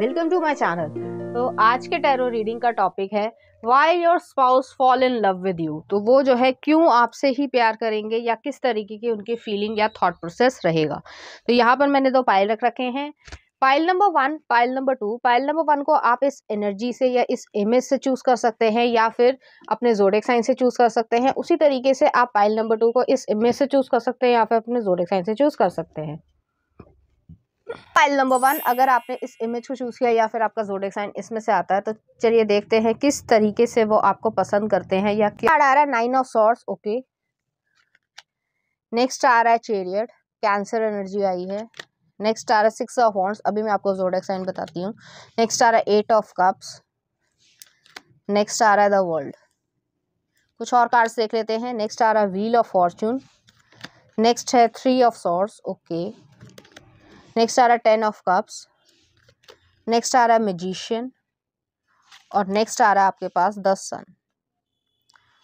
welcome to my channel तो आज के टैरो रीडिंग का टॉपिक है why your spouse fall in love with you तो वो जो है क्यों आपसे ही प्यार करेंगे या किस तरीके की उनकी फीलिंग या थॉट प्रोसेस रहेगा तो यहाँ पर मैंने दो पायल रख रखे हैं pile number one pile number two pile number one को आप इस एनर्जी से या इस इमेज से चूज़ कर सकते हैं या फिर अपने जोडेक साइन से चूज़ कर सकते हैं उसी तरीके से आप पाइल नंबर टू को इस इमेज से चूज़ कर सकते हैं या फिर अपने जोडेक साइन से चूज़ कर सकते हैं फाइल नंबर वन अगर आपने इस इमेज को चूज़ किया या फिर आपका जोडेक साइन इसमें से आता है तो चलिए देखते हैं किस तरीके से वो आपको पसंद करते हैं या क्या आ रहा है nine of swords okay next आ रहा है चेरियड कैंसर एनर्जी आई है नेक्स्ट आ रहा है सिक्स ऑफ हॉर्न्स अभी मैं आपको जोडेक साइन बताती हूँ नेक्स्ट आ रहा है एट ऑफ कप्स नेक्स्ट आ रहा है द वर्ल्ड कुछ और कार्ड्स देख लेते हैं नेक्स्ट आ रहा है व्हील ऑफ फॉर्चून नेक्स्ट है three of swords okay next आ रहा टेन ऑफ कप्स नेक्स्ट आ रहा मजिशियन और नेक्स्ट आ रहा आपके पास द सन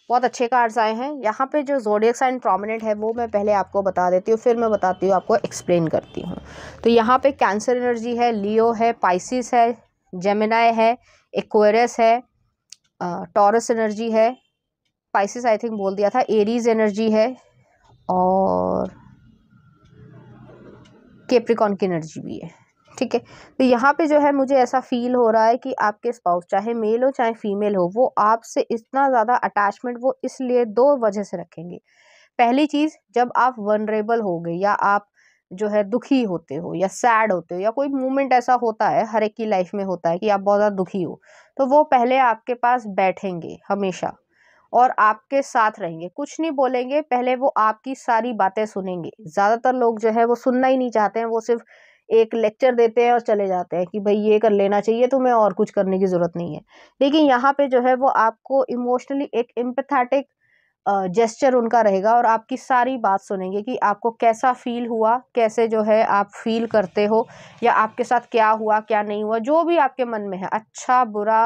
बहुत अच्छे कार्ड्स आए हैं यहाँ पे जो जोडियक साइन प्रोमिनेंट है वो मैं पहले आपको बता देती हूँ फिर मैं बताती हूँ आपको एक्सप्लेन करती हूँ तो यहाँ पे कैंसर एनर्जी है लियो है पाइसिस है जेमिनाय है एक्वेरस है टॉरस एनर्जी है पाइसिस आई थिंक बोल दिया था एरीज एनर्जी है और केप्रिकॉन की एनर्जी भी है ठीक है तो यहाँ पे जो है मुझे ऐसा फील हो रहा है कि आपके स्पाउस चाहे मेल हो चाहे फीमेल हो वो आपसे इतना ज़्यादा अटैचमेंट वो इसलिए दो वजह से रखेंगे पहली चीज़ जब आप वनरेबल हो गए या आप जो है दुखी होते हो या सैड होते हो या कोई मोमेंट ऐसा होता है हर एक की लाइफ में होता है कि आप बहुत ज़्यादा दुखी हो तो वो पहले आपके पास बैठेंगे हमेशा और आपके साथ रहेंगे कुछ नहीं बोलेंगे पहले वो आपकी सारी बातें सुनेंगे ज़्यादातर लोग जो है वो सुनना ही नहीं चाहते हैं वो सिर्फ एक लेक्चर देते हैं और चले जाते हैं कि भाई ये कर लेना चाहिए तुम्हें और कुछ करने की ज़रूरत नहीं है लेकिन यहाँ पे जो है वो आपको इमोशनली एक एम्पथेटिक जेस्चर उनका रहेगा और आपकी सारी बात सुनेंगे कि आपको कैसा फील हुआ कैसे जो है आप फील करते हो या आपके साथ क्या हुआ क्या नहीं हुआ जो भी आपके मन में है अच्छा बुरा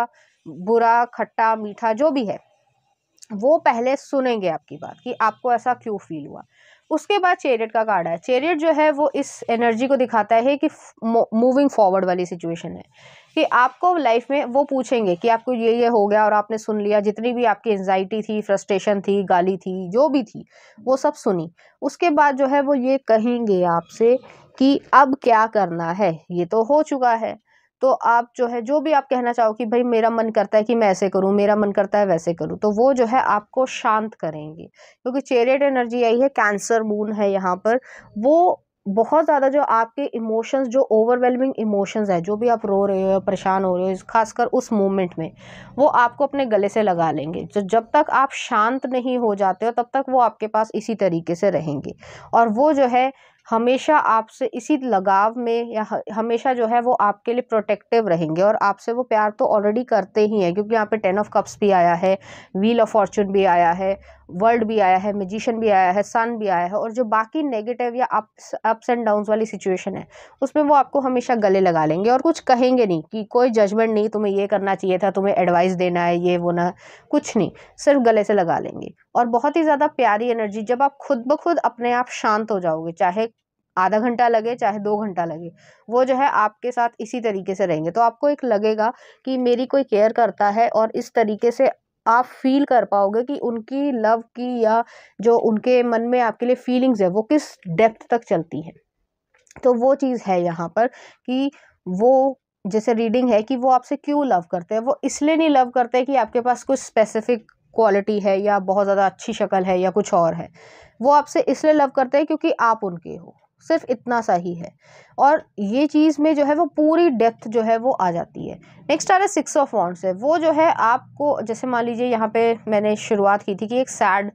बुरा खट्टा मीठा जो भी है वो पहले सुनेंगे आपकी बात कि आपको ऐसा क्यों फील हुआ उसके बाद चेरियट का कार्ड है चेरियट जो है वो इस एनर्जी को दिखाता है कि मूविंग फॉरवर्ड वाली सिचुएशन है कि आपको लाइफ में वो पूछेंगे कि आपको ये ये हो गया और आपने सुन लिया जितनी भी आपकी एनजाइटी थी फ्रस्ट्रेशन थी गाली थी जो भी थी वो सब सुनी उसके बाद जो है वो ये कहेंगे आपसे कि अब क्या करना है ये तो हो चुका है तो आप जो है जो भी आप कहना चाहो कि भाई मेरा मन करता है कि मैं ऐसे करूँ मेरा मन करता है वैसे करूँ तो वो जो है आपको शांत करेंगे क्योंकि चेरेट एनर्जी आई है कैंसर मून है यहाँ पर वो बहुत ज़्यादा जो आपके इमोशंस जो ओवरवेलमिंग इमोशंस है जो भी आप रो रहे हो परेशान हो रहे हो खासकर उस मोमेंट में वो आपको अपने गले से लगा लेंगे तो जब तक आप शांत नहीं हो जाते हो तब तक वो आपके पास इसी तरीके से रहेंगे और वो जो है हमेशा आपसे इसी लगाव में या हमेशा जो है वो आपके लिए प्रोटेक्टिव रहेंगे और आपसे वो प्यार तो ऑलरेडी करते ही हैं क्योंकि यहाँ पे टेन ऑफ कप्स भी आया है व्हील ऑफ फॉर्चून भी आया है वर्ल्ड भी आया है मजिशन भी आया है सन भी आया है और जो बाकी नेगेटिव या अप्स एंड डाउन वाली सिचुएशन है उसमें वो आपको हमेशा गले लगा लेंगे और कुछ कहेंगे नहीं कि कोई जजमेंट नहीं तुम्हें ये करना चाहिए था तुम्हें एडवाइस देना है ये वो ना कुछ नहीं सिर्फ गले से लगा लेंगे और बहुत ही ज़्यादा प्यारी एनर्जी जब आप खुद ब खुद अपने आप शांत हो जाओगे चाहे आधा घंटा लगे चाहे दो घंटा लगे वो जो है आपके साथ इसी तरीके से रहेंगे तो आपको एक लगेगा कि मेरी कोई केयर करता है और इस तरीके से आप फील कर पाओगे कि उनकी लव की या जो उनके मन में आपके लिए फीलिंग्स है वो किस डेप्थ तक चलती है तो वो चीज़ है यहाँ पर कि वो जैसे रीडिंग है कि वो आपसे क्यों लव करते हैं वो इसलिए नहीं लव करते कि आपके पास कुछ स्पेसिफिक क्वालिटी है या बहुत ज़्यादा अच्छी शक्ल है या कुछ और है वो आपसे इसलिए लव करते हैं क्योंकि आप उनके हो सिर्फ इतना सा ही है और ये चीज़ में जो है वो पूरी डेप्थ जो है वो आ जाती है नेक्स्ट आ रहा है सिक्स ऑफ वॉन्ट्स है वो जो है आपको जैसे मान लीजिए यहाँ पे मैंने शुरुआत की थी कि एक सैड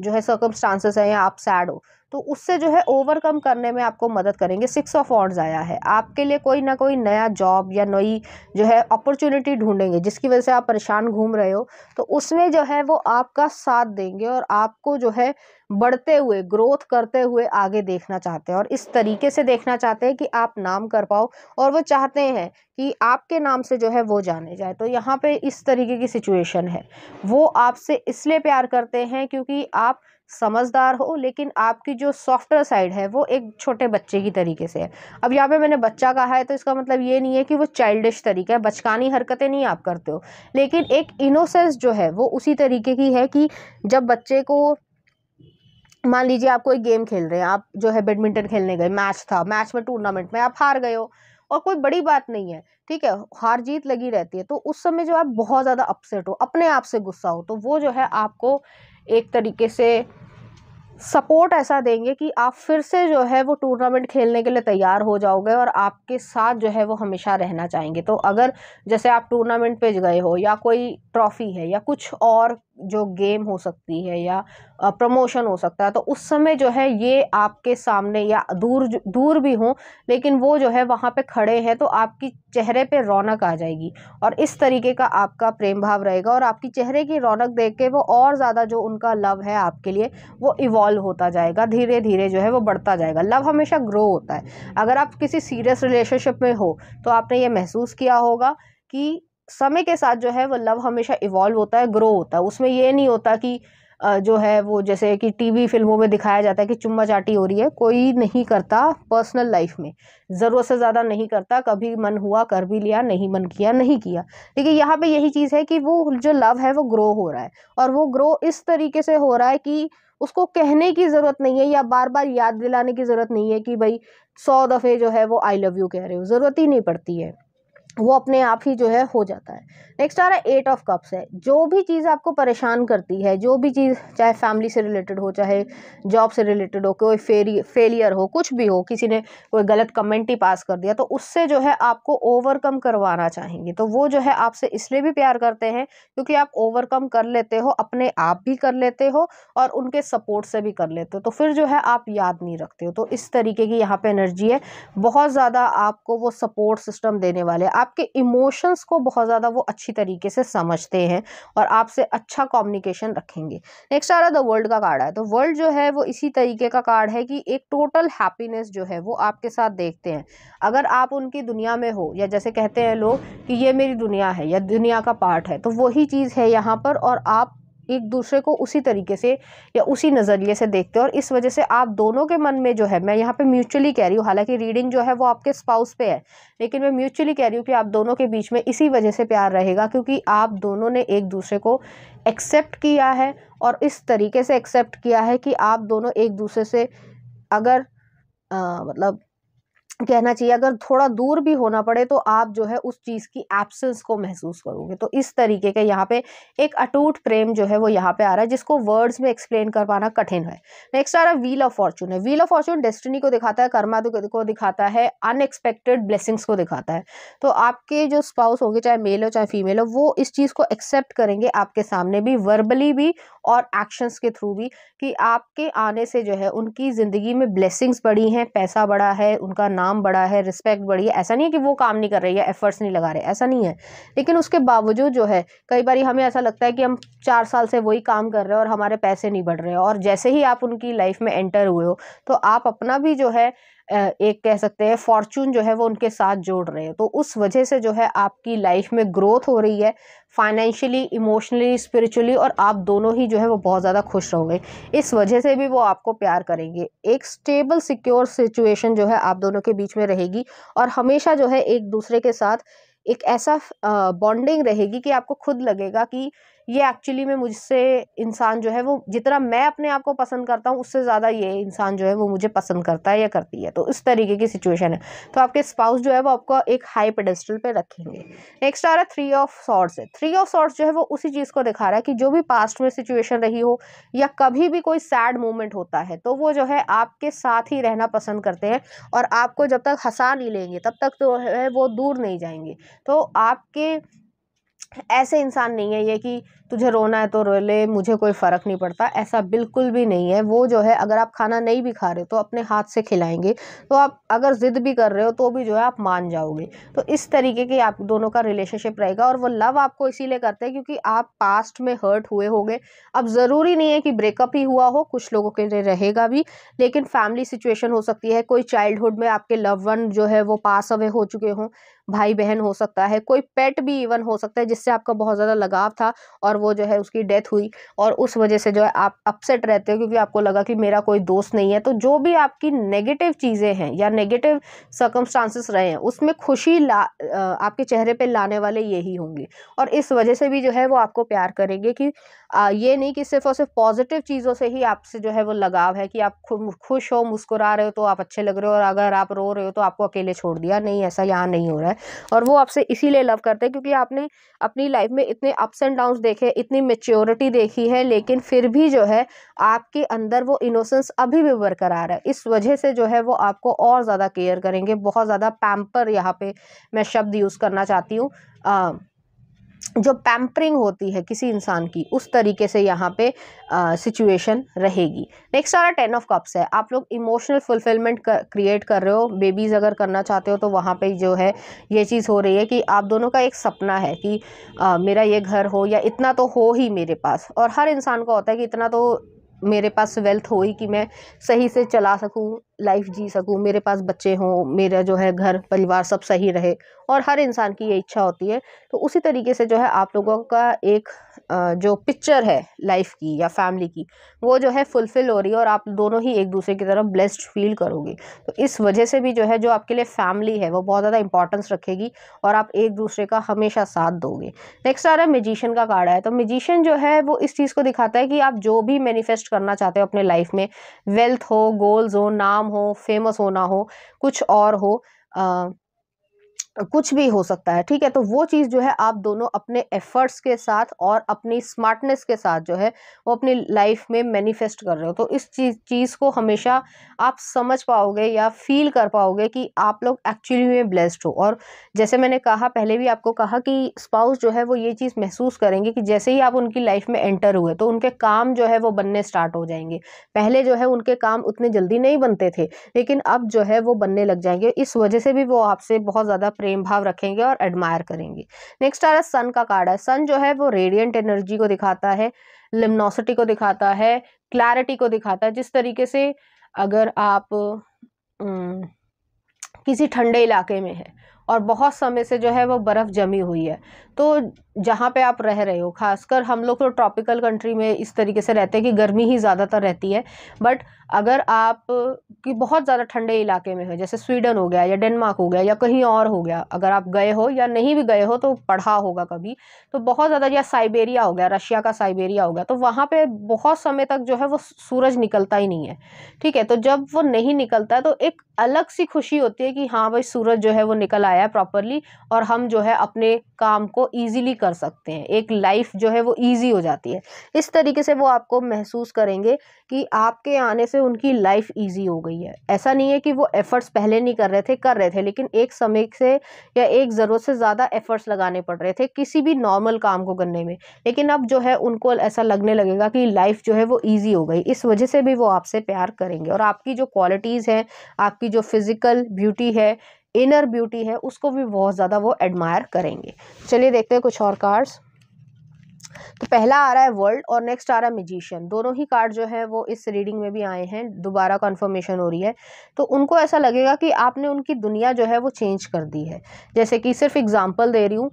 जो है सर्कमस्टांसेस है या आप सैड हो तो उससे जो है ओवरकम करने में आपको मदद करेंगे सिक्स ऑफ ऑर्ड्स आया है आपके लिए कोई ना कोई नया जॉब या नई जो है अपॉर्चुनिटी ढूंढेंगे जिसकी वजह से आप परेशान घूम रहे हो तो उसमें जो है वो आपका साथ देंगे और आपको जो है बढ़ते हुए ग्रोथ करते हुए आगे देखना चाहते हैं और इस तरीके से देखना चाहते हैं कि आप नाम कर पाओ और वो चाहते हैं कि आपके नाम से जो है वो जाने जाए तो यहाँ पे इस तरीके की सिचुएशन है वो आपसे इसलिए प्यार करते हैं क्योंकि आप समझदार हो लेकिन आपकी जो सॉफ्टवेयर साइड है वो एक छोटे बच्चे की तरीके से है अब यहाँ पे मैंने बच्चा कहा है तो इसका मतलब ये नहीं है कि वो चाइल्डिश तरीका है बचकानी हरकतें नहीं आप करते हो लेकिन एक इनोसेंस जो है वो उसी तरीके की है कि जब बच्चे को मान लीजिए आप कोई गेम खेल रहे हैं आप जो है बैडमिंटन खेलने गए मैच था मैच में टूर्नामेंट में आप हार गए हो और कोई बड़ी बात नहीं है ठीक है हार जीत लगी रहती है तो उस समय जो आप बहुत ज़्यादा अपसेट हो अपने आप से गुस्सा हो तो वो जो है आपको एक तरीके से सपोर्ट ऐसा देंगे कि आप फिर से जो है वो टूर्नामेंट खेलने के लिए तैयार हो जाओगे और आपके साथ जो है वो हमेशा रहना चाहेंगे तो अगर जैसे आप टूर्नामेंट पे गए हो या कोई ट्रॉफ़ी है या कुछ और जो गेम हो सकती है या प्रमोशन हो सकता है तो उस समय जो है ये आपके सामने या दूर दूर भी हों लेकिन वो जो है वहाँ पे खड़े हैं तो आपकी चेहरे पे रौनक आ जाएगी और इस तरीके का आपका प्रेम भाव रहेगा और आपकी चेहरे की रौनक देख के वो और ज़्यादा जो उनका लव है आपके लिए वो इवॉल्व होता जाएगा धीरे धीरे जो है वो बढ़ता जाएगा लव हमेशा ग्रो होता है अगर आप किसी सीरियस रिलेशनशिप में हो तो आपने ये महसूस किया होगा कि समय के साथ जो है वो लव हमेशा इवॉल्व होता है ग्रो होता है उसमें ये नहीं होता कि जो है वो जैसे कि टीवी फिल्मों में दिखाया जाता है कि चुम्मा चाटी हो रही है कोई नहीं करता पर्सनल लाइफ में ज़रूरत से ज़्यादा नहीं करता कभी मन हुआ कर भी लिया नहीं मन किया नहीं किया लेकिन यहाँ पे यही चीज़ है कि वो जो लव है वो ग्रो हो रहा है और वो ग्रो इस तरीके से हो रहा है कि उसको कहने की ज़रूरत नहीं है या बार बार याद दिलाने की ज़रूरत नहीं है कि भाई सौ दफ़े जो है वो आई लव यू कह रहे हो ज़रूरत ही नहीं पड़ती है वो अपने आप ही जो है हो जाता है नेक्स्ट आ रहा है एट ऑफ कप्स है जो भी चीज़ आपको परेशान करती है जो भी चीज़ चाहे फैमिली से रिलेटेड हो चाहे जॉब से रिलेटेड हो कोई फेरी फेलियर हो कुछ भी हो किसी ने कोई गलत कमेंट ही पास कर दिया तो उससे जो है आपको ओवरकम करवाना चाहेंगे तो वो जो है आपसे इसलिए भी प्यार करते हैं क्योंकि आप ओवरकम कर लेते हो अपने आप भी कर लेते हो और उनके सपोर्ट से भी कर लेते हो तो फिर जो है आप याद नहीं रखते हो तो इस तरीके की यहाँ पर एनर्जी है बहुत ज़्यादा आपको वो सपोर्ट सिस्टम देने वाले आप आपके इमोशंस को बहुत ज़्यादा वो अच्छी तरीके से समझते हैं और आपसे अच्छा कम्युनिकेशन रखेंगे नेक्स्ट आ रहा है द वर्ल्ड का कार्ड है तो वर्ल्ड जो है वो इसी तरीके का कार्ड है कि एक टोटल हैप्पीनेस जो है वो आपके साथ देखते हैं अगर आप उनकी दुनिया में हो या जैसे कहते हैं लोग कि ये मेरी दुनिया है या दुनिया का पार्ट है तो वही चीज़ है यहाँ पर और आप एक दूसरे को उसी तरीके से या उसी नज़रिए से देखते हैं और इस वजह से आप दोनों के मन में जो है मैं यहाँ पे म्यूचुअली कह रही हूँ हालांकि रीडिंग जो है वो आपके स्पाउस पे है लेकिन मैं म्यूचुअली कह रही हूँ कि आप दोनों के बीच में इसी वजह से प्यार रहेगा क्योंकि आप दोनों ने एक दूसरे को एक्सेप्ट किया है और इस तरीके से एक्सेप्ट किया है कि आप दोनों एक दूसरे से अगर आ, मतलब कहना चाहिए अगर थोड़ा दूर भी होना पड़े तो आप जो है उस चीज़ की एब्सेंस को महसूस करोगे तो इस तरीके के यहाँ पे एक अटूट प्रेम जो है वो यहाँ पे आ रहा है जिसको वर्ड्स में एक्सप्लेन कर पाना कठिन है नेक्स्ट आ रहा है व्हील ऑफ फॉर्चून है व्हील ऑफ फॉर्चून डेस्टिनी को दिखाता है कर्मा को दिखाता है अनएक्सपेक्टेड ब्लेसिंग्स को दिखाता है तो आपके जो स्पाउस होंगे चाहे मेल हो चाहे फीमेल हो वो इस चीज़ को एक्सेप्ट करेंगे आपके सामने भी वर्बली भी और एक्शंस के थ्रू भी कि आपके आने से जो है उनकी ज़िंदगी में ब्लेसिंग्स बढ़ी हैं पैसा बढ़ा है उनका नाम बढ़ा है रिस्पेक्ट बढ़ी है ऐसा नहीं है कि वो काम नहीं कर रहे या एफ़र्ट्स नहीं लगा रहे ऐसा नहीं है लेकिन उसके बावजूद जो है कई बार हमें ऐसा लगता है कि हम चार साल से वही काम कर रहे हैं और हमारे पैसे नहीं बढ़ रहे और जैसे ही आप उनकी लाइफ में एंटर हुए हो तो आप अपना भी जो है एक कह सकते हैं फॉर्चून जो है वो उनके साथ जोड़ रहे हैं तो उस वजह से जो है आपकी लाइफ में ग्रोथ हो रही है फाइनेंशियली इमोशनली स्पिरिचुअली और आप दोनों ही जो है वो बहुत ज़्यादा खुश रहोगे इस वजह से भी वो आपको प्यार करेंगे एक स्टेबल सिक्योर सिचुएशन जो है आप दोनों के बीच में रहेगी और हमेशा जो है एक दूसरे के साथ एक ऐसा बॉन्डिंग रहेगी कि आपको खुद लगेगा कि ये एक्चुअली में मुझसे इंसान जो है वो जितना मैं अपने आप को पसंद करता हूँ उससे ज़्यादा ये इंसान जो है वो मुझे पसंद करता है या करती है तो इस तरीके की सिचुएशन है तो आपके स्पाउस जो है वो आपको एक हाई पेडेस्टल पे रखेंगे नेक्स्ट आ रहा है थ्री ऑफ सॉर्ट्स है थ्री ऑफ सॉर्ट्स जो है वो उसी चीज़ को दिखा रहा है कि जो भी पास्ट में सिचुएशन रही हो या कभी भी कोई सैड मोमेंट होता है तो वो जो है आपके साथ ही रहना पसंद करते हैं और आपको जब तक हंसा नहीं लेंगे तब तक तो है वो दूर नहीं जाएंगे तो आपके ऐसे इंसान नहीं है ये कि तुझे रोना है तो रो ले मुझे कोई फ़र्क नहीं पड़ता ऐसा बिल्कुल भी नहीं है वो जो है अगर आप खाना नहीं भी खा रहे हो तो अपने हाथ से खिलाएंगे तो आप अगर ज़िद भी कर रहे हो तो भी जो है आप मान जाओगे तो इस तरीके की आप दोनों का रिलेशनशिप रहेगा और वो लव आपको इसीलिए करते हैं क्योंकि आप पास्ट में हर्ट हुए होंगे अब ज़रूरी नहीं है कि ब्रेकअप ही हुआ हो कुछ लोगों के लिए रहेगा भी लेकिन फैमिली सिचुएशन हो सकती है कोई चाइल्डहुड में आपके लव वन जो है वो पास अवे हो चुके हों भाई बहन हो सकता है कोई पेट भी इवन हो सकता है जिससे आपका बहुत ज़्यादा लगाव था और वो जो है उसकी डेथ हुई और उस वजह से जो है आप अपसेट रहते हो क्योंकि आपको लगा कि मेरा कोई दोस्त नहीं है तो जो भी आपकी नेगेटिव चीज़ें हैं या नेगेटिव सर्कमस्टांसिस रहे हैं उसमें खुशी ला आपके चेहरे पर लाने वाले यही होंगे और इस वजह से भी जो है वो आपको प्यार करेंगे कि ये नहीं कि सिर्फ और सिर्फ पॉजिटिव चीज़ों से ही आपसे जो है वो लगाव है कि आप खुश हो मुस्कुरा रहे हो तो आप अच्छे लग रहे हो और अगर आप रो रहे हो तो आपको अकेले छोड़ दिया नहीं ऐसा यहाँ नहीं हो रहा है और वो आपसे इसीलिए लव करते हैं क्योंकि आपने अपनी लाइफ में इतने अप्स एंड डाउन्स देखे इतनी मेच्योरिटी देखी है लेकिन फिर भी जो है आपके अंदर वो इनोसेंस अभी भी बरकरार है इस वजह से जो है वो आपको और ज़्यादा केयर करेंगे बहुत ज़्यादा पैम्पर यहाँ पे मैं शब्द यूज़ करना चाहती हूँ जो पैम्परिंग होती है किसी इंसान की उस तरीके से यहाँ पे सिचुएशन रहेगी नेक्स्ट आ रहा टेन ऑफ कप्स है आप लोग इमोशनल फुलफिलमेंट क्रिएट कर रहे हो बेबीज़ अगर करना चाहते हो तो वहाँ पे जो है ये चीज़ हो रही है कि आप दोनों का एक सपना है कि आ, मेरा ये घर हो या इतना तो हो ही मेरे पास और हर इंसान को होता है कि इतना तो मेरे पास वेल्थ हो ही कि मैं सही से चला सकूँ लाइफ जी सकूँ मेरे पास बच्चे हों मेरा जो है घर परिवार सब सही रहे और हर इंसान की ये इच्छा होती है तो उसी तरीके से जो है आप लोगों का एक जो पिक्चर है लाइफ की या फैमिली की वो जो है फुलफ़िल हो रही है और आप दोनों ही एक दूसरे की तरफ ब्लेस्ड फील करोगे तो इस वजह से भी जो है जो आपके लिए फैमिली है वो बहुत ज़्यादा इंपॉर्टेंस रखेगी और आप एक दूसरे का हमेशा साथ दोगे नेक्स्ट आ रहा है मेजिशियन का कार्ड है तो मेजिशन जो है वो इस चीज़ को दिखाता है कि आप जो भी मैनिफेस्ट करना चाहते हो अपने लाइफ में वेल्थ हो गोल्स हो नाम हो फेमस होना हो कुछ और हो कुछ भी हो सकता है ठीक है तो वो चीज़ जो है आप दोनों अपने एफर्ट्स के साथ और अपनी स्मार्टनेस के साथ जो है वो अपनी लाइफ में मैनिफेस्ट कर रहे हो तो इस चीज़ चीज़ को हमेशा आप समझ पाओगे या फील कर पाओगे कि आप लोग एक्चुअली में ब्लेस्ड हो और जैसे मैंने कहा पहले भी आपको कहा कि स्पाउस जो है वो ये चीज़ महसूस करेंगे कि जैसे ही आप उनकी लाइफ में एंटर हुए तो उनके काम जो है वो बनने स्टार्ट हो जाएंगे पहले जो है उनके काम उतने जल्दी नहीं बनते थे लेकिन अब जो है वो बनने लग जाएंगे इस वजह से भी वो आपसे बहुत ज़्यादा प्रेम भाव रखेंगे और एडमायर करेंगे नेक्स्ट आ रहा है सन का कार्ड है सन जो है वो रेडियंट एनर्जी को दिखाता है लिमनोसिटी को दिखाता है क्लैरिटी को दिखाता है जिस तरीके से अगर आप किसी ठंडे इलाके में है और बहुत समय से जो है वो बर्फ़ जमी हुई है तो जहाँ पे आप रह रहे हो खासकर हम लोग तो ट्रॉपिकल कंट्री में इस तरीके से रहते हैं कि गर्मी ही ज़्यादातर रहती है बट अगर आप कि बहुत ज़्यादा ठंडे इलाके में हो जैसे स्वीडन हो गया या डेनमार्क हो गया या कहीं और हो गया अगर आप गए हो या नहीं भी गए हो तो पढ़ा होगा कभी तो बहुत ज़्यादा या साइबेरिया हो गया रशिया का साइबेरिया हो गया तो वहाँ पर बहुत समय तक जो है वो सूरज निकलता ही नहीं है ठीक है तो जब वो नहीं निकलता है तो एक अलग सी खुशी होती है कि हाँ भाई सूरज जो है वो निकल आया है प्रॉपरली और हम जो है अपने काम को ईजीली कर सकते हैं एक लाइफ जो है वो ईजी हो जाती है इस तरीके से वो आपको महसूस करेंगे कि आपके आने से उनकी लाइफ ईजी हो गई है ऐसा नहीं है कि वो एफ़र्ट्स पहले नहीं कर रहे थे कर रहे थे लेकिन एक समय से या एक ज़रूरत से ज़्यादा एफ़र्ट्स लगाने पड़ रहे थे किसी भी नॉर्मल काम को करने में लेकिन अब जो है उनको ऐसा लगने लगेगा कि लाइफ जो है वो ईजी हो गई इस वजह से भी वो आपसे प्यार करेंगे और आपकी जो क्वालिटीज़ हैं आपकी जो फिज़िकल ब्यूटी है इनर ब्यूटी है उसको भी बहुत ज़्यादा वो एडमायर करेंगे चलिए देखते हैं कुछ और कार्ड्स तो पहला आ रहा है वर्ल्ड और नेक्स्ट आ रहा है मजिशियन दोनों ही कार्ड जो है वो इस रीडिंग में भी आए हैं दोबारा कन्फर्मेशन हो रही है तो उनको ऐसा लगेगा कि आपने उनकी दुनिया जो है वो चेंज कर दी है जैसे कि सिर्फ एग्जांपल दे रही हूँ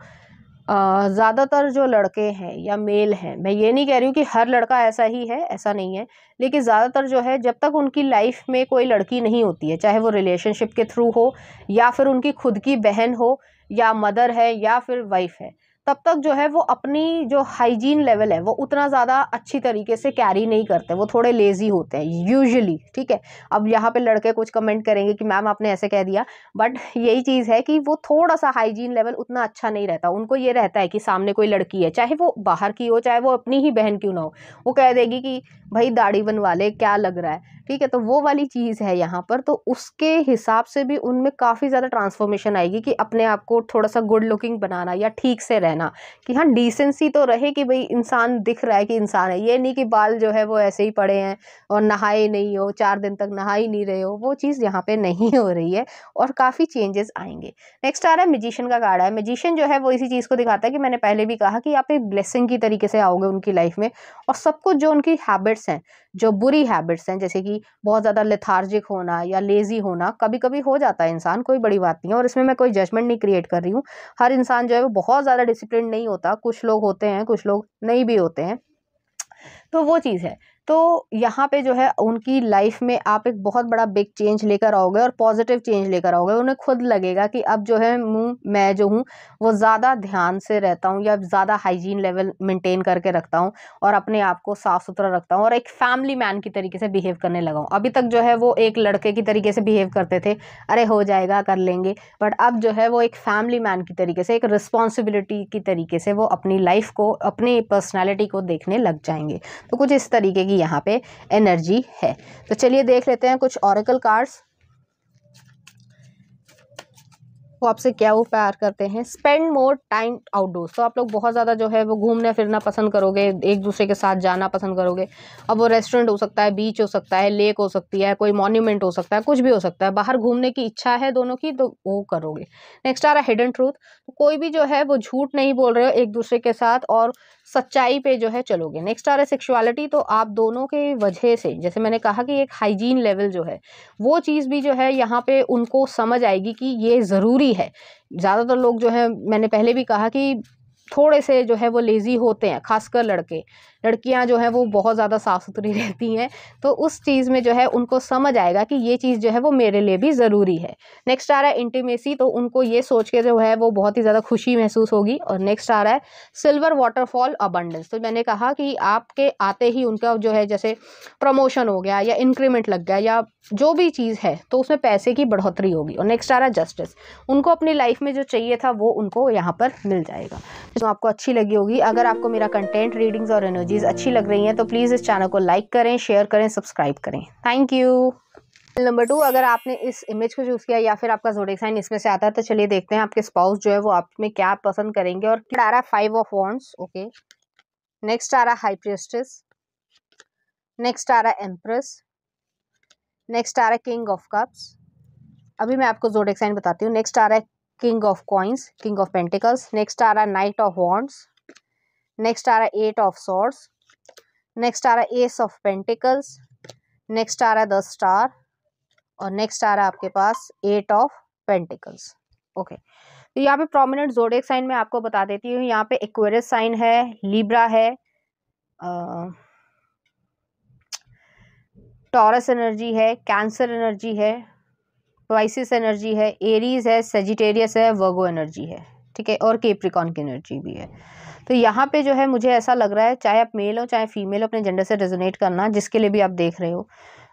ज़्यादातर जो लड़के हैं या मेल हैं मैं ये नहीं कह रही हूँ कि हर लड़का ऐसा ही है ऐसा नहीं है लेकिन ज़्यादातर जो है जब तक उनकी लाइफ में कोई लड़की नहीं होती है चाहे वो रिलेशनशिप के थ्रू हो या फिर उनकी खुद की बहन हो या मदर है या फिर वाइफ है तब तक जो है वो अपनी जो हाइजीन लेवल है वो उतना ज़्यादा अच्छी तरीके से कैरी नहीं करते वो थोड़े लेज़ी होते हैं यूजुअली ठीक है अब यहाँ पे लड़के कुछ कमेंट करेंगे कि मैम आपने ऐसे कह दिया बट यही चीज़ है कि वो थोड़ा सा हाइजीन लेवल उतना अच्छा नहीं रहता उनको ये रहता है कि सामने कोई लड़की है चाहे वो बाहर की हो चाहे वो अपनी ही बहन क्यों ना हो वो कह देगी कि भाई दाढ़ी बनवा ले क्या लग रहा है ठीक है तो वो वाली चीज़ है यहाँ पर तो उसके हिसाब से भी उनमें काफ़ी ज़्यादा ट्रांसफॉर्मेशन आएगी कि अपने आप को थोड़ा सा गुड लुकिंग बनाना या ठीक से रहना कि हाँ डिसेंसी तो रहे कि भाई इंसान दिख रहा है कि इंसान है ये नहीं कि बाल जो है वो ऐसे ही पड़े हैं और नहाए नहीं हो चार दिन तक नहा ही नहीं रहे हो वो चीज़ यहाँ पर नहीं हो रही है और काफ़ी चेंजेस आएंगे नेक्स्ट आ रहा है मजिशियन का कार्ड है मजिशियन जो है वो इसी चीज़ को दिखाता है कि मैंने पहले भी कहा कि आप एक ब्लेसिंग की तरीके से आओगे उनकी लाइफ में और सब कुछ जो उनकी हैबिट्स हैं जो बुरी हैबिट्स हैं जैसे कि बहुत ज़्यादा लेथार्जिक होना या लेज़ी होना कभी कभी हो जाता है इंसान कोई बड़ी बात नहीं है और इसमें मैं कोई जजमेंट नहीं क्रिएट कर रही हूँ हर इंसान जो है वो बहुत ज़्यादा डिसिप्लिन नहीं होता कुछ लोग होते हैं कुछ लोग नहीं भी होते हैं तो वो चीज़ है तो यहाँ पे जो है उनकी लाइफ में आप एक बहुत बड़ा बिग चेंज लेकर आओगे और पॉजिटिव चेंज लेकर आओगे उन्हें खुद लगेगा कि अब जो है मुँह मैं जो हूँ वो ज़्यादा ध्यान से रहता हूँ या ज़्यादा हाइजीन लेवल मेंटेन करके रखता हूँ और अपने आप को साफ़ सुथरा रखता हूँ और एक फैमिली मैन की तरीके से बिहेव करने लगा हूँ अभी तक जो है वो एक लड़के की तरीके से बिहेव करते थे अरे हो जाएगा कर लेंगे बट अब जो है वो एक फैमिली मैन की तरीके से एक रिस्पॉन्सिबिलिटी की तरीके से वो अपनी लाइफ को अपनी पर्सनैलिटी को देखने लग जाएंगे तो कुछ इस तरीके की यहाँ पे एनर्जी है तो चलिए देख लेते हैं कुछ औरकल कार्ड्स वो आपसे क्या वो प्यार करते हैं स्पेंड मोर टाइम आउटडोर्स तो आप लोग बहुत ज़्यादा जो है वो घूमना फिरना पसंद करोगे एक दूसरे के साथ जाना पसंद करोगे अब वो रेस्टोरेंट हो सकता है बीच हो सकता है लेक हो सकती है कोई मॉन्यूमेंट हो सकता है कुछ भी हो सकता है बाहर घूमने की इच्छा है दोनों की तो वो करोगे नेक्स्ट आ रहा है हिडन ट्रूथ तो कोई भी जो है वो झूठ नहीं बोल रहे हो एक दूसरे के साथ और सच्चाई पे जो है चलोगे नेक्स्ट आ रहा है सेक्सुअलिटी तो आप दोनों के वजह से जैसे मैंने कहा कि एक हाइजीन लेवल जो है वो चीज़ भी जो है यहाँ पे उनको समझ आएगी कि ये ज़रूरी है ज़्यादातर लोग जो है मैंने पहले भी कहा कि थोड़े से जो है वो लेज़ी होते हैं खासकर लड़के लड़कियां जो है वो बहुत ज़्यादा साफ़ सुथरी रहती हैं तो उस चीज़ में जो है उनको समझ आएगा कि ये चीज़ जो है वो मेरे लिए भी ज़रूरी है नेक्स्ट आ रहा है इंटीमेसी तो उनको ये सोच के जो है वो बहुत ही ज़्यादा खुशी महसूस होगी और नेक्स्ट आ रहा है सिल्वर वाटरफॉल अबंडेंस तो मैंने कहा कि आपके आते ही उनका जो है जैसे प्रमोशन हो गया या इंक्रीमेंट लग गया या जो भी चीज़ है तो उसमें पैसे की बढ़ोतरी होगी और नेक्स्ट आ रहा है जस्टिस उनको अपनी लाइफ में जो चाहिए था वो उनको यहाँ पर मिल जाएगा जो आपको अच्छी लगी होगी अगर आपको मेरा कंटेंट रीडिंग्स और एनर्जीज अच्छी लग रही हैं तो प्लीज़ इस चैनल को लाइक करें शेयर करें सब्सक्राइब करें थैंक यू नंबर टू अगर आपने इस इमेज को चूज़ किया या फिर आपका जोड़े साइन इसमें से आता है तो चलिए देखते हैं आपके स्पाउस जो है वो आप में क्या पसंद करेंगे और आ रहा है five of wands okay next आ रहा है हाई प्रियस्टिस नेक्स्ट आ रहा है एम्प्रेस नेक्स्ट आ रहा है किंग ऑफ कप्स अभी मैं आपको जोड़े साइन बताती हूँ नेक्स्ट आ रहा है king of coins king of pentacles next आ रहा है नाइट ऑफ वॉन्ड्स नेक्स्ट आ रहा है एट ऑफ सॉर्ड्स नेक्स्ट आ रहा एस ऑफ पेंटिकल्स नेक्स्ट आ रहा है द स्टार और नेक्स्ट आ रहा है आपके पास एट ऑफ पेंटिकल्स ओके तो यहाँ पे प्रोमिनेंट जोडेक साइन में आपको बता देती हूँ यहाँ पे एक्वेरियस साइन है लिब्रा है टॉरस एनर्जी है कैंसर एनर्जी है वाइसिस एनर्जी है एरीज है सेजिटेरियस है वर्गो एनर्जी है ठीक है और केप्रिकॉन की एनर्जी भी है तो यहाँ पे जो है मुझे ऐसा लग रहा है चाहे आप मेल हो चाहे फीमेल हो अपने जेंडर से रेजोनेट करना जिसके लिए भी आप देख रहे हो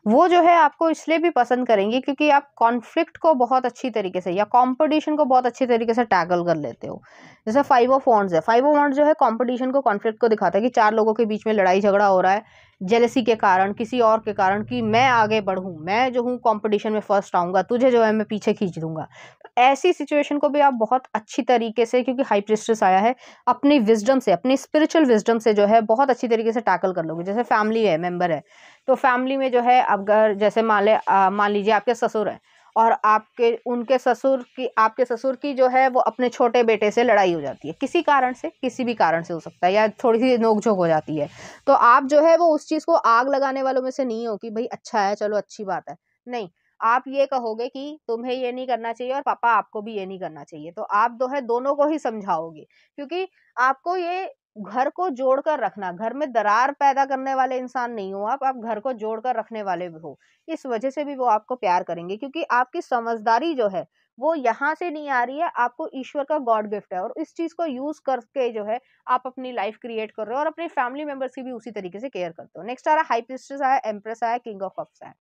वो जो है आपको इसलिए भी पसंद करेंगे क्योंकि आप कॉन्फ्लिक्ट को बहुत अच्छी तरीके से या कंपटीशन को बहुत अच्छी तरीके से टैकल कर लेते हो जैसे फाइव ऑफ वॉन्ड्स है फाइव ऑफ वॉन्ड्स जो है कंपटीशन को कॉन्फ्लिक्ट को दिखाता है कि चार लोगों के बीच में लड़ाई झगड़ा हो रहा है जेलसी के कारण किसी और के कारण कि मैं आगे बढ़ूँ मैं जो हूँ कंपटीशन में फ़र्स्ट आऊँगा तुझे जो है मैं पीछे खींच दूँगा तो ऐसी सिचुएशन को भी आप बहुत अच्छी तरीके से क्योंकि हाई प्रेस्ट्रेस आया है अपनी विजडम से अपनी स्पिरिचुअल विजडम से जो है बहुत अच्छी तरीके से टैकल कर लोगे जैसे फैमिली है मेम्बर है तो फैमिली में जो है अगर जैसे मान ले मान लीजिए आपके ससुर हैं और आपके उनके ससुर की आपके ससुर की जो है वो अपने छोटे बेटे से लड़ाई हो जाती है किसी कारण से किसी भी कारण से हो सकता है या थोड़ी सी नोकझोंक हो जाती है तो आप जो है वो उस चीज़ को आग लगाने वालों में से नहीं हो कि भाई अच्छा है चलो अच्छी बात है नहीं आप ये कहोगे कि तुम्हें ये नहीं करना चाहिए और पापा आपको भी ये नहीं करना चाहिए तो आप दो है दोनों को ही समझाओगे क्योंकि आपको ये घर को जोड़कर रखना घर में दरार पैदा करने वाले इंसान नहीं हो आप आप घर को जोड़कर रखने वाले हो इस वजह से भी वो आपको प्यार करेंगे क्योंकि आपकी समझदारी जो है वो यहाँ से नहीं आ रही है आपको ईश्वर का गॉड गिफ्ट है और इस चीज़ को यूज़ करके जो है आप अपनी लाइफ क्रिएट कर रहे हो और अपने फैमिली मेंबर्स की भी उसी तरीके से केयर करते हो नेक्स्ट आ रहा है हाई आया एम्प्रेस आया किंग ऑफ कप्स आया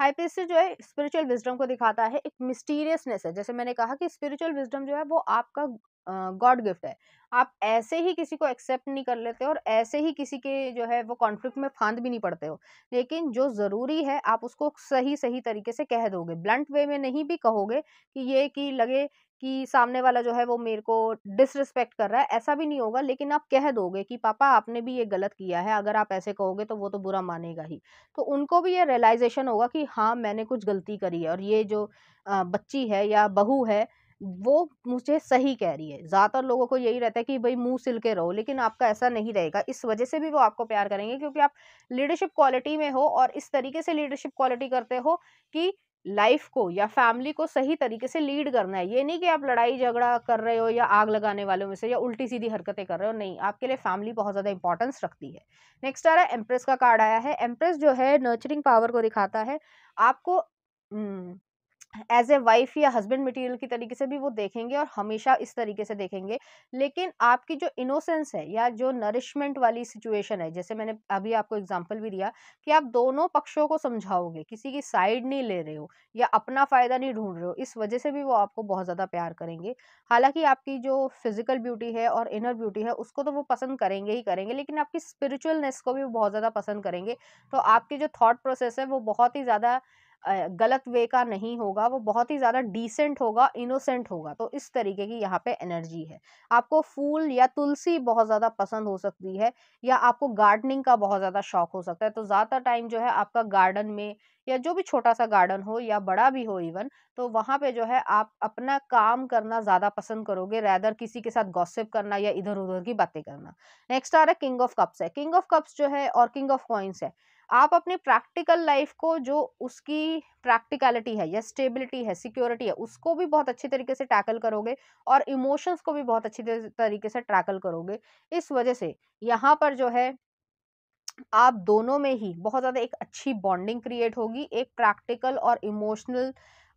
हाई जो है स्पिरिचुअल विजडम को दिखाता है एक मिस्टीरियसनेस है जैसे मैंने कहा कि स्पिरिचुअल विजडम जो है वो आपका गॉड गिफ्ट है आप ऐसे ही किसी को एक्सेप्ट नहीं कर लेते और ऐसे ही किसी के जो है वो कॉन्फ्लिक्ट में फांद भी नहीं पड़ते हो लेकिन जो ज़रूरी है आप उसको सही सही तरीके से कह दोगे ब्लंट वे में नहीं भी कहोगे कि ये कि लगे कि सामने वाला जो है वो मेरे को डिसरिस्पेक्ट कर रहा है ऐसा भी नहीं होगा लेकिन आप कह दोगे कि पापा आपने भी ये गलत किया है अगर आप ऐसे कहोगे तो वो तो बुरा मानेगा ही तो उनको भी ये रियलाइजेशन होगा कि हाँ मैंने कुछ गलती करी है और ये जो बच्ची है या बहू है वो मुझे सही कह रही है ज़्यादातर लोगों को यही रहता है कि भाई मुंह सिल के रहो लेकिन आपका ऐसा नहीं रहेगा इस वजह से भी वो आपको प्यार करेंगे क्योंकि आप लीडरशिप क्वालिटी में हो और इस तरीके से लीडरशिप क्वालिटी करते हो कि लाइफ को या फैमिली को सही तरीके से लीड करना है ये नहीं कि आप लड़ाई झगड़ा कर रहे हो या आग लगाने वालों में से या उल्टी सीधी हरकतें कर रहे हो नहीं आपके लिए फैमिली बहुत ज़्यादा इंपॉर्टेंस रखती है नेक्स्ट आ रहा है एम्प्रेस का कार्ड आया है एम्प्रेस जो है नर्चरिंग पावर को दिखाता है आपको हम्म, एज ए वाइफ या हस्बैंड मटेरियल की तरीके से भी वो देखेंगे और हमेशा इस तरीके से देखेंगे लेकिन आपकी जो इनोसेंस है या जो नरिशमेंट वाली सिचुएशन है जैसे मैंने अभी आपको एग्जांपल भी दिया कि आप दोनों पक्षों को समझाओगे किसी की साइड नहीं ले रहे हो या अपना फ़ायदा नहीं ढूंढ रहे हो इस वजह से भी वो आपको बहुत ज़्यादा प्यार करेंगे हालांकि आपकी जो फिज़िकल ब्यूटी है और इनर ब्यूटी है उसको तो वो पसंद करेंगे ही करेंगे लेकिन आपकी स्पिरिचुअलनेस को भी वो बहुत ज़्यादा पसंद करेंगे तो आपके जो थाट प्रोसेस है वो बहुत ही ज़्यादा गलत वे का नहीं होगा वो बहुत ही ज़्यादा डिसेंट होगा इनोसेंट होगा तो इस तरीके की यहाँ पे एनर्जी है आपको फूल या तुलसी बहुत ज़्यादा पसंद हो सकती है या आपको गार्डनिंग का बहुत ज़्यादा शौक हो सकता है तो ज़्यादा टाइम जो है आपका गार्डन में या जो भी छोटा सा गार्डन हो या बड़ा भी हो इवन तो वहाँ पे जो है आप अपना काम करना ज़्यादा पसंद करोगे रैदर किसी के साथ गॉसिप करना या इधर उधर की बातें करना नेक्स्ट आ रहा है किंग ऑफ कप्स है किंग ऑफ कप्स जो है और किंग ऑफ कॉइन्स है आप अपने प्रैक्टिकल लाइफ को जो उसकी प्रैक्टिकलिटी है या स्टेबिलिटी है सिक्योरिटी है उसको भी बहुत अच्छी तरीके से टैकल करोगे और इमोशंस को भी बहुत अच्छी तरीके से ट्रैकल करोगे इस वजह से यहाँ पर जो है आप दोनों में ही बहुत ज़्यादा एक अच्छी बॉन्डिंग क्रिएट होगी एक प्रैक्टिकल और इमोशनल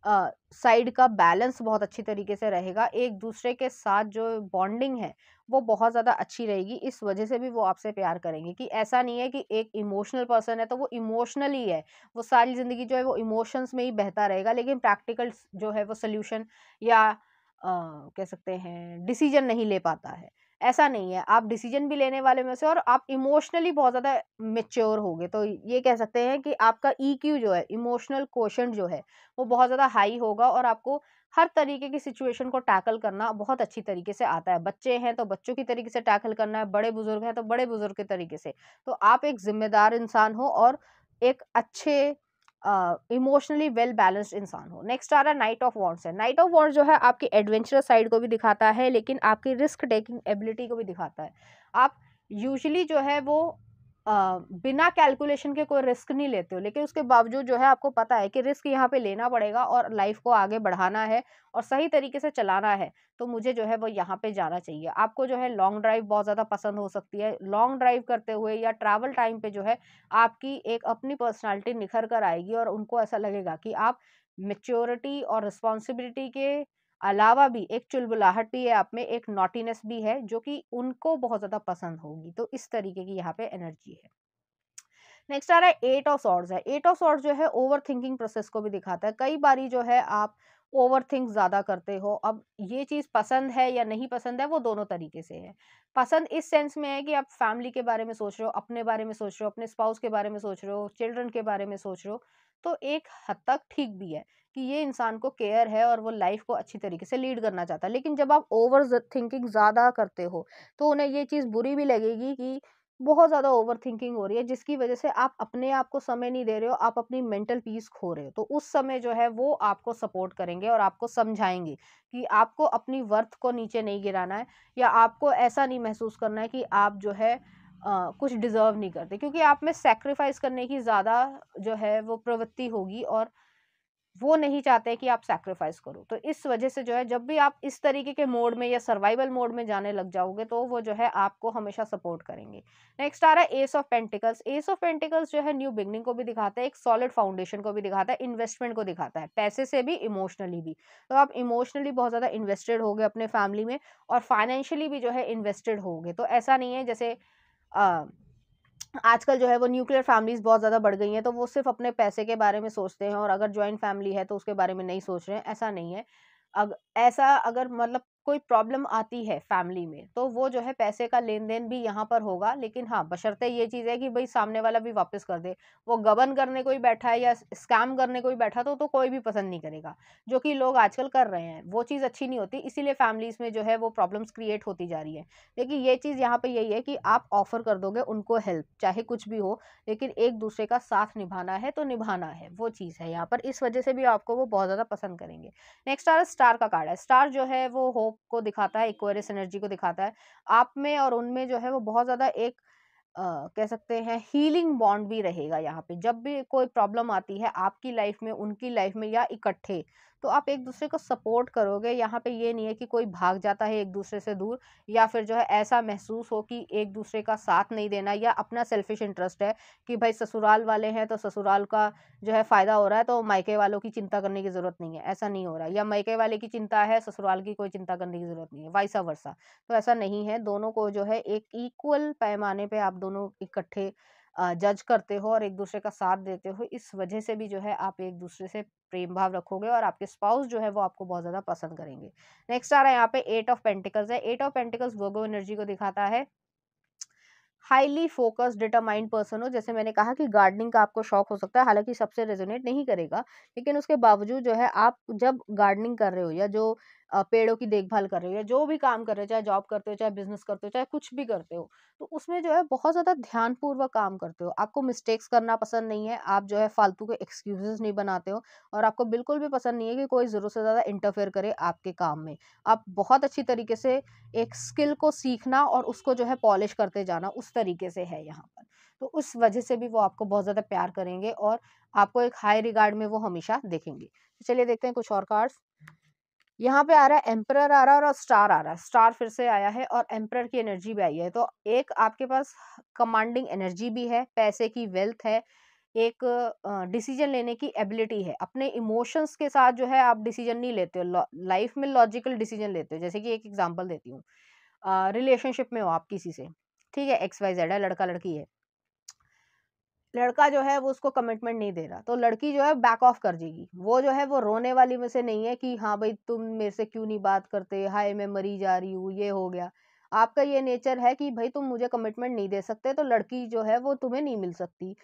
साइड का बैलेंस बहुत अच्छी तरीके से रहेगा एक दूसरे के साथ जो बॉन्डिंग है वो बहुत ज़्यादा अच्छी रहेगी इस वजह से भी वो आपसे प्यार करेंगे कि ऐसा नहीं है कि एक इमोशनल पर्सन है तो वो इमोशनली है वो सारी ज़िंदगी जो है वो इमोशंस में ही बहता रहेगा लेकिन प्रैक्टिकल जो है वो सोल्यूशन या आ, कह सकते हैं डिसीजन नहीं ले पाता है ऐसा नहीं है आप डिसीजन भी लेने वाले में से और आप इमोशनली बहुत ज़्यादा मेच्योर हो गए तो ये कह सकते हैं कि आपका ईक्यू जो है इमोशनल क्वेश्चन जो है वो बहुत ज़्यादा हाई होगा और आपको हर तरीके की सिचुएशन को टैकल करना बहुत अच्छी तरीके से आता है बच्चे हैं तो बच्चों की तरीके से टैकल करना है बड़े बुजुर्ग हैं तो बड़े बुजुर्ग के तरीके से तो आप एक जिम्मेदार इंसान हो और एक अच्छे इमोशनली वेल बैलेंस्ड इंसान हो नेक्स्ट आ रहा है नाइट ऑफ वॉन्ट्स है नाइट ऑफ वॉन्ट्स जो है आपकी एडवेंचरस साइड को भी दिखाता है लेकिन आपकी रिस्क टेकिंग एबिलिटी को भी दिखाता है आप यूजली जो है वो बिना कैलकुलेशन के कोई रिस्क नहीं लेते हो लेकिन उसके बावजूद जो है आपको पता है कि रिस्क यहाँ पे लेना पड़ेगा और लाइफ को आगे बढ़ाना है और सही तरीके से चलाना है तो मुझे जो है वो यहाँ पे जाना चाहिए आपको जो है लॉन्ग ड्राइव बहुत ज़्यादा पसंद हो सकती है लॉन्ग ड्राइव करते हुए या ट्रैवल टाइम पे जो है आपकी एक अपनी पर्सनैलिटी निखर कर आएगी और उनको ऐसा लगेगा कि आप मेच्योरिटी और रिस्पॉन्सिबिलिटी के अलावा भी एक चुलबुलाहट भी है आप में एक नोटिनेस भी है जो कि उनको बहुत ज़्यादा पसंद होगी तो इस तरीके की यहाँ पे एनर्जी है नेक्स्ट आ रहा है एट ऑफ सॉर्ड्स है एट ऑफ सॉर्ड्स जो है ओवर थिंकिंग प्रोसेस को भी दिखाता है कई बारी जो है आप ओवर थिंक ज़्यादा करते हो अब ये चीज़ पसंद है या नहीं पसंद है वो दोनों तरीके से है पसंद इस सेंस में है कि आप फैमिली के बारे में सोच रहे हो अपने बारे में सोच रहे हो अपने स्पाउस के बारे में सोच रहे हो चिल्ड्रन के बारे में सोच रहे हो तो एक हद तक ठीक भी है कि ये इंसान को केयर है और वो लाइफ को अच्छी तरीके से लीड करना चाहता है लेकिन जब आप ओवर थिंकिंग ज़्यादा करते हो तो उन्हें ये चीज़ बुरी भी लगेगी कि बहुत ज़्यादा ओवर थिंकिंग हो रही है जिसकी वजह से आप अपने आप को समय नहीं दे रहे हो आप अपनी मेंटल पीस खो रहे हो तो उस समय जो है वो आपको सपोर्ट करेंगे और आपको समझाएंगे कि आपको अपनी वर्थ को नीचे नहीं गिराना है या आपको ऐसा नहीं महसूस करना है कि आप जो है आ, कुछ डिज़र्व नहीं करते क्योंकि आप में सेक्रीफाइस करने की ज़्यादा जो है वो प्रवृत्ति होगी और वो नहीं चाहते कि आप सेक्रीफाइस करो तो इस वजह से जो है जब भी आप इस तरीके के मोड में या सर्वाइवल मोड में जाने लग जाओगे तो वो जो है आपको हमेशा सपोर्ट करेंगे नेक्स्ट आ रहा है ace of pentacles ace of pentacles जो है न्यू बिगनिंग को भी दिखाता है एक सॉलिड फाउंडेशन को भी दिखाता है इन्वेस्टमेंट को दिखाता है पैसे से भी इमोशनली भी तो आप इमोशनली बहुत ज़्यादा इन्वेस्टेड हो गए अपने फैमिली में और फाइनेंशियली भी जो है इन्वेस्टेड हो तो ऐसा नहीं है जैसे आ, आजकल जो है वो न्यूक्लियर फैमिलीज बहुत ज़्यादा बढ़ गई हैं तो वो सिर्फ अपने पैसे के बारे में सोचते हैं और अगर ज्वाइंट फैमिली है तो उसके बारे में नहीं सोच रहे हैं ऐसा नहीं है अग ऐसा अगर मतलब कोई प्रॉब्लम आती है फैमिली में तो वो जो है पैसे का लेन देन भी यहाँ पर होगा लेकिन हाँ बशर्ते ये चीज़ है कि भाई सामने वाला भी वापस कर दे वो गबन करने कोई बैठा है या स्कैम करने कोई बैठा तो तो कोई भी पसंद नहीं करेगा जो कि लोग आजकल कर रहे हैं वो चीज़ अच्छी नहीं होती इसीलिए फैमिलीज़ में जो है वो प्रॉब्लम्स क्रिएट होती जा रही है लेकिन ये चीज़ यहाँ पर यही है कि आप ऑफ़र कर दोगे उनको हेल्प चाहे कुछ भी हो लेकिन एक दूसरे का साथ निभाना है तो निभाना है वो चीज़ है यहाँ पर इस वजह से भी आपको वो बहुत ज़्यादा पसंद करेंगे नेक्स्ट आ रहा स्टार का कार्ड है स्टार जो है वो होप को दिखाता है एक्वेरियस एनर्जी को दिखाता है आप में और उनमें जो है वो बहुत ज़्यादा एक Uh, कह सकते हैं हीलिंग बॉन्ड भी रहेगा यहाँ पे जब भी कोई प्रॉब्लम आती है आपकी लाइफ में उनकी लाइफ में या इकट्ठे तो आप एक दूसरे को सपोर्ट करोगे यहाँ पे ये नहीं है कि कोई भाग जाता है एक दूसरे से दूर या फिर जो है ऐसा महसूस हो कि एक दूसरे का साथ नहीं देना या अपना सेल्फिश इंटरेस्ट है कि भाई ससुराल वाले हैं तो ससुराल का जो है फ़ायदा हो रहा है तो मायके वालों की चिंता करने की ज़रूरत नहीं है ऐसा नहीं हो रहा या मायके वाले की चिंता है ससुराल की कोई चिंता करने की ज़रूरत नहीं है वाइसा वर्षा तो ऐसा नहीं है दोनों को जो है एक इक्वल पैमाने पर आप दोनों इकट्ठे जज करते हो और एक दूसरे का साथ देते हो इस वजह से भी जो है आप एक दूसरे से प्रेम भाव रखोगे और आपके स्पाउस जो है वो आपको बहुत ज़्यादा पसंद करेंगे नेक्स्ट आ रहा है यहाँ पे एट ऑफ पेंटिकल्स है eight of pentacles Virgo energy को दिखाता है हाईली फोकस डिटरमाइंड पर्सन हो जैसे मैंने कहा कि गार्डनिंग का आपको शौक हो सकता है हालांकि सबसे रेजोनेट नहीं करेगा लेकिन उसके बावजूद जो है आप जब गार्डनिंग कर रहे हो या जो पेड़ों की देखभाल कर रहे हो या जो भी काम कर रहे हो चाहे जॉब करते हो चाहे बिजनेस करते हो चाहे कुछ भी करते हो तो उसमें जो है बहुत ज़्यादा ध्यानपूर्वक काम करते हो आपको मिस्टेक्स करना पसंद नहीं है आप जो है फालतू के एक्सक्यूजेज नहीं बनाते हो और आपको बिल्कुल भी पसंद नहीं है कि कोई ज़रूरत से ज़्यादा इंटरफेयर करे आपके काम में आप बहुत अच्छी तरीके से एक स्किल को सीखना और उसको जो है पॉलिश करते जाना उस तरीके से है यहाँ पर तो उस वजह से भी वो आपको बहुत ज़्यादा प्यार करेंगे और आपको एक हाई रिगार्ड में वो हमेशा देखेंगे तो चलिए देखते हैं कुछ और कार्ड्स यहाँ पे आ रहा है एम्पर आ रहा है और स्टार आ रहा है स्टार फिर से आया है और एम्पर की एनर्जी भी आई है तो एक आपके पास कमांडिंग एनर्जी भी है पैसे की वेल्थ है एक डिसीजन लेने की एबिलिटी है अपने इमोशंस के साथ जो है आप डिसीजन नहीं लेते हो लाइफ में लॉजिकल डिसीजन लेते हो जैसे कि एक एग्जाम्पल देती हूँ रिलेशनशिप में हो आप किसी से ठीक है एक्स वाई जेड है लड़का लड़की है लड़का जो है वो उसको कमिटमेंट नहीं दे रहा तो लड़की जो है बैक ऑफ कर जाएगी वो जो है वो रोने वाली में से नहीं है कि हाँ भाई तुम मेरे से क्यों नहीं बात करते हाय मैं मरी जा रही हूँ ये हो गया आपका ये नेचर है कि भाई तुम मुझे कमिटमेंट नहीं दे सकते तो लड़की जो है वो तुम्हें नहीं मिल सकती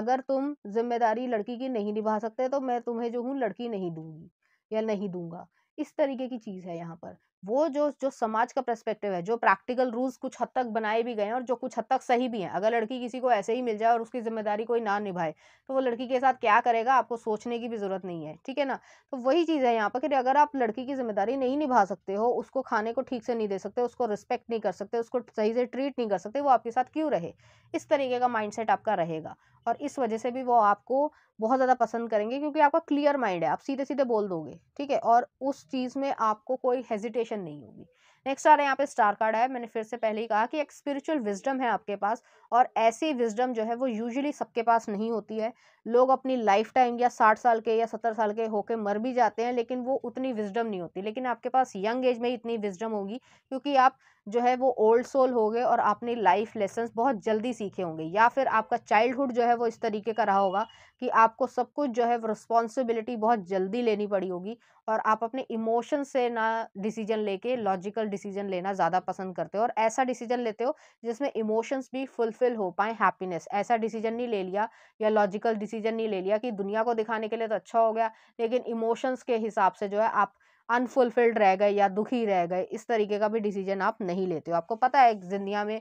अगर तुम जिम्मेदारी लड़की की नहीं निभा सकते तो मैं तुम्हें जो हूँ लड़की नहीं दूंगी या नहीं दूंगा इस तरीके की चीज़ है यहाँ पर वो जो जो समाज का पर्सपेक्टिव है जो प्रैक्टिकल रूल्स कुछ हद तक बनाए भी गए हैं और जो कुछ हद तक सही भी हैं अगर लड़की किसी को ऐसे ही मिल जाए और उसकी जिम्मेदारी कोई ना निभाए तो वो लड़की के साथ क्या करेगा आपको सोचने की भी ज़रूरत नहीं है ठीक है ना तो वही चीज़ है यहाँ पर कि अगर आप लड़की की जिम्मेदारी नहीं निभा सकते हो उसको खाने को ठीक से नहीं दे सकते उसको रिस्पेक्ट नहीं कर सकते उसको सही से ट्रीट नहीं कर सकते वो आपके साथ क्यों रहे इस तरीके का माइंड आपका रहेगा और इस वजह से भी वो आपको बहुत ज़्यादा पसंद करेंगे क्योंकि आपका क्लियर माइंड है आप सीधे सीधे बोल दोगे ठीक है और उस चीज़ में आपको कोई हेजिटेशन नहीं होगी नेक्स्ट आ रहा है यहाँ पे स्टार कार्ड है मैंने फिर से पहले ही कहा कि एक स्पिरिचुअल विजडम है आपके पास और ऐसी विजडम जो है वो यूजुअली सबके पास नहीं होती है लोग अपनी लाइफ टाइम या साठ साल के या सत्तर साल के होके मर भी जाते हैं लेकिन वो उतनी विजडम नहीं होती लेकिन आपके पास यंग एज में इतनी विजडम होगी क्योंकि आप जो है वो ओल्ड सोल हो गए और आपने लाइफ लेसन बहुत जल्दी सीखे होंगे या फिर आपका चाइल्डहुड जो है वो इस तरीके का रहा होगा कि आपको सब कुछ जो है रिस्पॉन्सिबिलिटी बहुत जल्दी लेनी पड़ी होगी और आप अपने इमोशन से ना डिसीजन लेके लॉजिकल डिसीजन लेना ज़्यादा पसंद करते हो और ऐसा डिसीजन लेते हो जिसमें इमोशंस भी फुलफिल हो पाए हैप्पीनेस ऐसा डिसीजन नहीं ले लिया या लॉजिकल डिसीजन नहीं ले लिया कि दुनिया को दिखाने के लिए तो अच्छा हो गया लेकिन इमोशंस के हिसाब से जो है आप अनफुलफिल्ड रह गए या दुखी रह गए इस तरीके का भी डिसीजन आप नहीं लेते हो आपको पता है जिंदगी में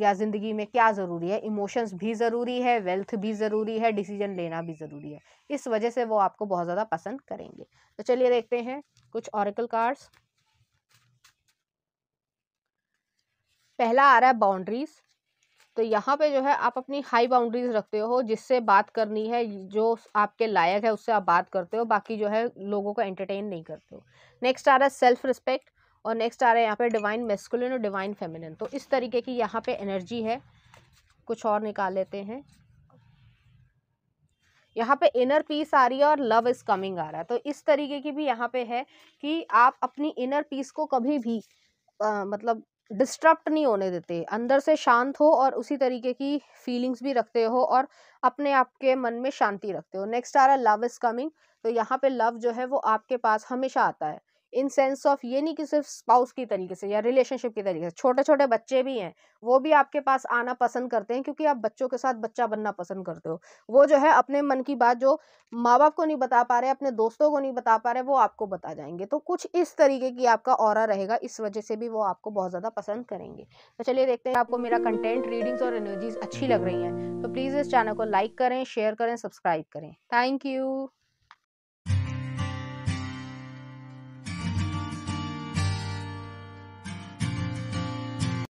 या ज़िंदगी में क्या ज़रूरी है इमोशंस भी ज़रूरी है वेल्थ भी ज़रूरी है डिसीजन लेना भी ज़रूरी है इस वजह से वो आपको बहुत ज़्यादा पसंद करेंगे तो चलिए देखते हैं कुछ औरकल कार्ड्स पहला आ रहा है बाउंड्रीज तो यहाँ पे जो है आप अपनी हाई बाउंड्रीज रखते हो जिससे बात करनी है जो आपके लायक है उससे आप बात करते हो बाकी जो है लोगों को एंटरटेन नहीं करते हो नेक्स्ट आ रहा है सेल्फ रिस्पेक्ट और नेक्स्ट आ रहा है यहाँ पे डिवाइन मेस्कुलिन और डिवाइन फेमिनिन तो इस तरीके की यहाँ पे एनर्जी है कुछ और निकाल लेते हैं यहाँ पे इनर पीस आ रही है और लव इज़ कमिंग आ रहा है तो इस तरीके की भी यहाँ पे है कि आप अपनी इनर पीस को कभी भी आ, मतलब डिस्टर्ब नहीं होने देते अंदर से शांत हो और उसी तरीके की फीलिंग्स भी रखते हो और अपने आप के मन में शांति रखते हो नेक्स्ट आ रहा है लव इज़ कमिंग तो यहाँ पे लव जो है वो आपके पास हमेशा आता है इन सेंस ऑफ ये नहीं कि सिर्फ स्पाउस की तरीके से या रिलेशनशिप की तरीके से छोटे छोटे बच्चे भी हैं वो भी आपके पास आना पसंद करते हैं क्योंकि आप बच्चों के साथ बच्चा बनना पसंद करते हो वो जो है अपने मन की बात जो माँ बाप को नहीं बता पा रहे अपने दोस्तों को नहीं बता पा रहे वो आपको बता जाएंगे तो कुछ इस तरीके की आपका और रहेगा इस वजह से भी वो आपको बहुत ज़्यादा पसंद करेंगे तो चलिए देखते हैं आपको मेरा कंटेंट रीडिंग्स और एनर्जीज अच्छी लग रही हैं तो प्लीज़ इस चैनल को लाइक करें शेयर करें सब्सक्राइब करें थैंक यू